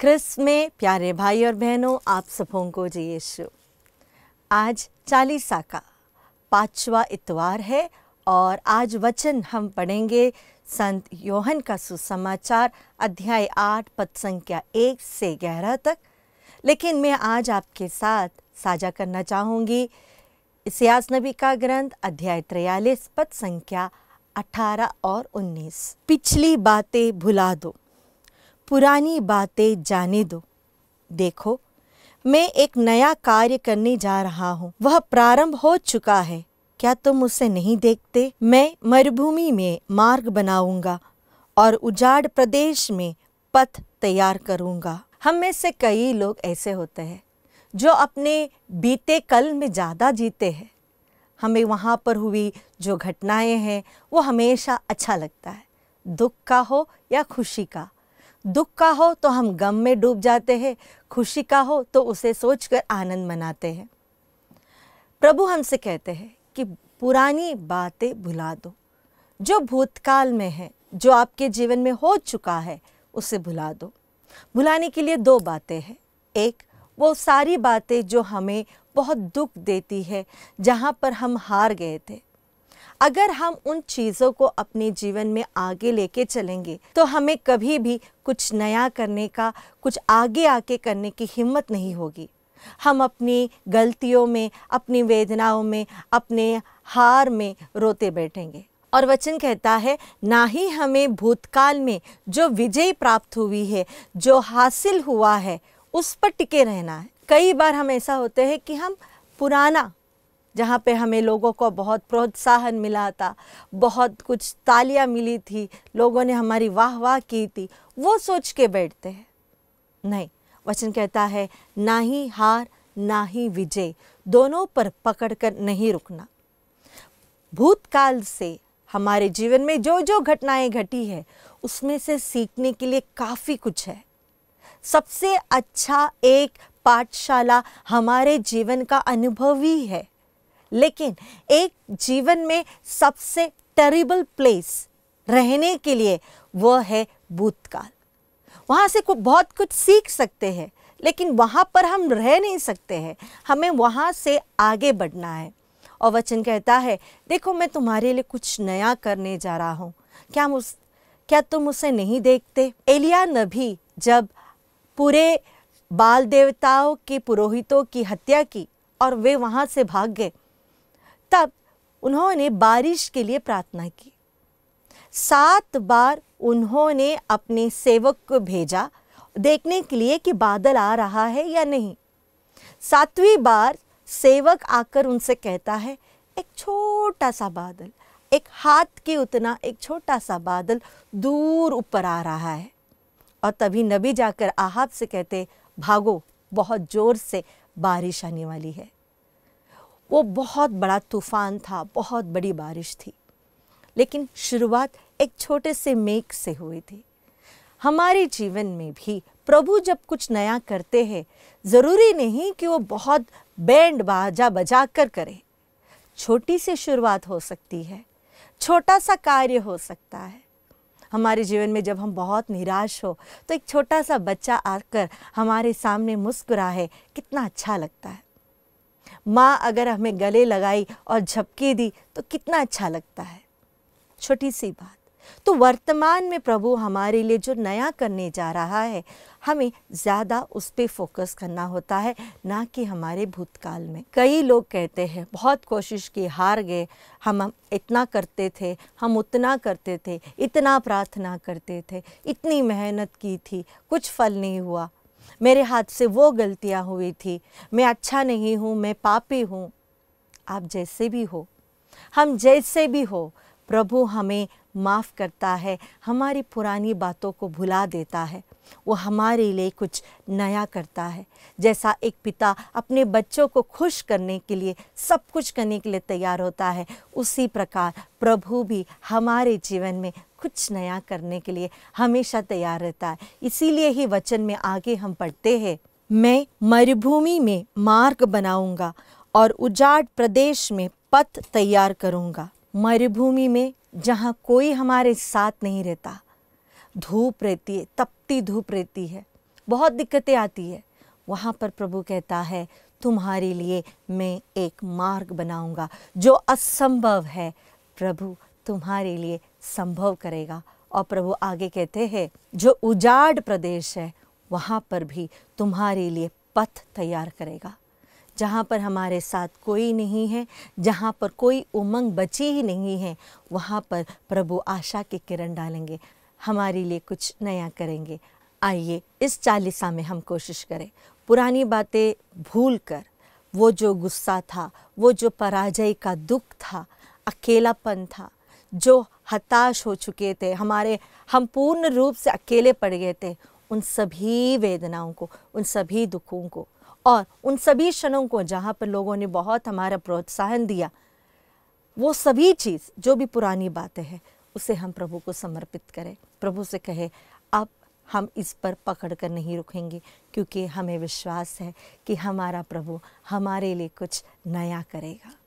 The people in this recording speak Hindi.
क्रिस में प्यारे भाई और बहनों आप सबों को जी यीशु आज चालीसा का पांचवा इतवार है और आज वचन हम पढ़ेंगे संत योहन का सुसमाचार अध्याय आठ पद संख्या एक से ग्यारह तक लेकिन मैं आज आपके साथ साझा करना चाहूँगी इसियास नबी का ग्रंथ अध्याय त्रयालीस पद संख्या अठारह और उन्नीस पिछली बातें भुला दो पुरानी बातें जाने दो देखो मैं एक नया कार्य करने जा रहा हूँ वह प्रारंभ हो चुका है क्या तुम उसे नहीं देखते मैं मरुभूमि में मार्ग बनाऊंगा और उजाड़ प्रदेश में पथ तैयार करूंगा हम में से कई लोग ऐसे होते हैं जो अपने बीते कल में ज़्यादा जीते हैं हमें वहाँ पर हुई जो घटनाएं हैं वो हमेशा अच्छा लगता है दुख का हो या खुशी का दुख का हो तो हम गम में डूब जाते हैं खुशी का हो तो उसे सोचकर आनंद मनाते हैं प्रभु हमसे कहते हैं कि पुरानी बातें भुला दो जो भूतकाल में है जो आपके जीवन में हो चुका है उसे भुला दो भुलाने के लिए दो बातें हैं एक वो सारी बातें जो हमें बहुत दुख देती है जहाँ पर हम हार गए थे अगर हम उन चीज़ों को अपने जीवन में आगे लेके चलेंगे तो हमें कभी भी कुछ नया करने का कुछ आगे आके करने की हिम्मत नहीं होगी हम अपनी गलतियों में अपनी वेदनाओं में अपने हार में रोते बैठेंगे और वचन कहता है ना ही हमें भूतकाल में जो विजय प्राप्त हुई है जो हासिल हुआ है उस पर टिके रहना है कई बार हम ऐसा होते हैं कि हम पुराना जहाँ पे हमें लोगों को बहुत प्रोत्साहन मिला था बहुत कुछ तालियाँ मिली थी लोगों ने हमारी वाह वाह की थी वो सोच के बैठते हैं नहीं वचन कहता है ना ही हार ना ही विजय दोनों पर पकड़ कर नहीं रुकना भूतकाल से हमारे जीवन में जो जो घटनाएं घटी है उसमें से सीखने के लिए काफ़ी कुछ है सबसे अच्छा एक पाठशाला हमारे जीवन का अनुभव ही है लेकिन एक जीवन में सबसे टेरिबल प्लेस रहने के लिए वह है भूतकाल वहाँ से को बहुत कुछ सीख सकते हैं लेकिन वहाँ पर हम रह नहीं सकते हैं हमें वहाँ से आगे बढ़ना है और वचन कहता है देखो मैं तुम्हारे लिए कुछ नया करने जा रहा हूँ क्या मुझ क्या तुम उसे नहीं देखते एलिया नबी जब पूरे बाल देवताओं के पुरोहितों की हत्या की और वे वहाँ से भाग गए तब उन्होंने बारिश के लिए प्रार्थना की सात बार उन्होंने अपने सेवक को भेजा देखने के लिए कि बादल आ रहा है या नहीं सातवीं बार सेवक आकर उनसे कहता है एक छोटा सा बादल एक हाथ के उतना एक छोटा सा बादल दूर ऊपर आ रहा है और तभी नबी जाकर आहाब से कहते भागो बहुत ज़ोर से बारिश आने वाली है वो बहुत बड़ा तूफ़ान था बहुत बड़ी बारिश थी लेकिन शुरुआत एक छोटे से मेघ से हुई थी हमारे जीवन में भी प्रभु जब कुछ नया करते हैं ज़रूरी नहीं कि वो बहुत बैंड बाजा बजा कर करे छोटी सी शुरुआत हो सकती है छोटा सा कार्य हो सकता है हमारे जीवन में जब हम बहुत निराश हो तो एक छोटा सा बच्चा आकर हमारे सामने मुस्कुराए कितना अच्छा लगता है माँ अगर हमें गले लगाई और झपकी दी तो कितना अच्छा लगता है छोटी सी बात तो वर्तमान में प्रभु हमारे लिए जो नया करने जा रहा है हमें ज़्यादा उस पर फोकस करना होता है ना कि हमारे भूतकाल में कई लोग कहते हैं बहुत कोशिश की हार गए हम हम इतना करते थे हम उतना करते थे इतना प्रार्थना करते थे इतनी मेहनत की थी कुछ फल नहीं हुआ मेरे हाथ से वो गलतियाँ हुई थी मैं अच्छा नहीं हूँ मैं पापी हूँ आप जैसे भी हो हम जैसे भी हो प्रभु हमें माफ़ करता है हमारी पुरानी बातों को भुला देता है वो हमारे लिए कुछ नया करता है जैसा एक पिता अपने बच्चों को खुश करने के लिए सब कुछ करने के लिए तैयार होता है उसी प्रकार प्रभु भी हमारे जीवन में कुछ नया करने के लिए हमेशा तैयार रहता है इसीलिए ही वचन में आगे हम पढ़ते हैं मैं मरुभूमि में मार्ग बनाऊंगा और उजाड़ प्रदेश में पथ तैयार करूंगा मरुभूमि में जहाँ कोई हमारे साथ नहीं रहता धूप रहती है तपती धूप रहती है बहुत दिक्कतें आती है वहाँ पर प्रभु कहता है तुम्हारे लिए मैं एक मार्ग बनाऊंगा जो असंभव है प्रभु तुम्हारे लिए संभव करेगा और प्रभु आगे कहते हैं जो उजाड़ प्रदेश है वहाँ पर भी तुम्हारे लिए पथ तैयार करेगा जहाँ पर हमारे साथ कोई नहीं है जहाँ पर कोई उमंग बची ही नहीं है वहाँ पर प्रभु आशा की किरण डालेंगे हमारे लिए कुछ नया करेंगे आइए इस चालीसा में हम कोशिश करें पुरानी बातें भूल कर वो जो गुस्सा था वो जो पराजय का दुख था अकेलापन था जो हताश हो चुके थे हमारे हम पूर्ण रूप से अकेले पड़ गए थे उन सभी वेदनाओं को उन सभी दुखों को और उन सभी क्षणों को जहाँ पर लोगों ने बहुत हमारा प्रोत्साहन दिया वो सभी चीज़ जो भी पुरानी बातें हैं उसे हम प्रभु को समर्पित करें प्रभु से कहे अब हम इस पर पकड़ कर नहीं रुकेंगे क्योंकि हमें विश्वास है कि हमारा प्रभु हमारे लिए कुछ नया करेगा